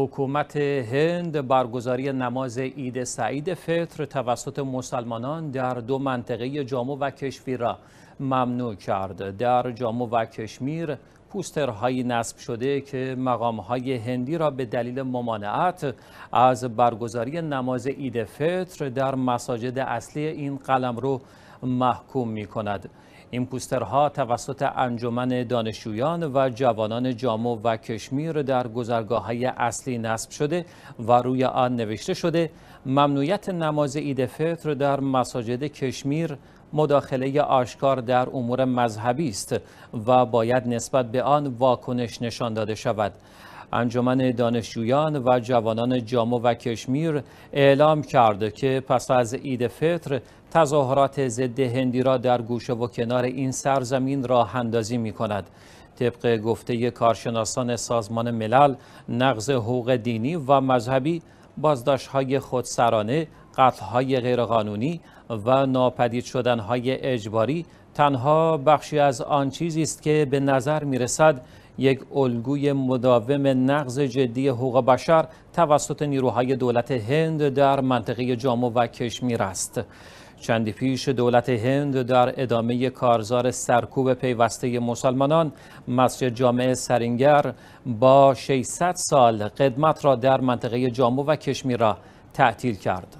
حکومت هند برگزاری نماز عید سعید فطر توسط مسلمانان در دو منطقه جامو و کشمیر را ممنوع کرد. در جامو و کشمیر پوسترهایی نصب شده که مقامهای هندی را به دلیل ممانعت از برگزاری نماز عید فطر در مساجد اصلی این قلمرو محکوم می کند. این پوسترها توسط انجمن دانشجویان و جوانان جامو و کشمیر در گذرگاه های اصلی نصب شده و روی آن نوشته شده ممنوعیت نماز عید فطر در مساجد کشمیر مداخله آشکار در امور مذهبی است و باید نسبت به آن واکنش نشان داده شود انجمن دانشجویان و جوانان جامو و کشمیر اعلام کرد که پس از عید فطر تظاهرات ضد هندی را در گوشه و کنار این سرزمین راه اندازی می کند. طبق گفته کارشناسان سازمان ملل نقض حقوق دینی و مذهبی بازداشت های خودسرانه های غیرقانونی و ناپدید های اجباری تنها بخشی از آن چیزی است که به نظر می رسد یک الگوی مداوم نقض جدی حقوق بشر توسط نیروهای دولت هند در منطقه جامو و کشمیر است. چندی پیش دولت هند در ادامه کارزار سرکوب پیوسته مسلمانان مسجد جامع سرینگر با 600 سال قدمت را در منطقه جامو و کشمیر را تعطیل کرد.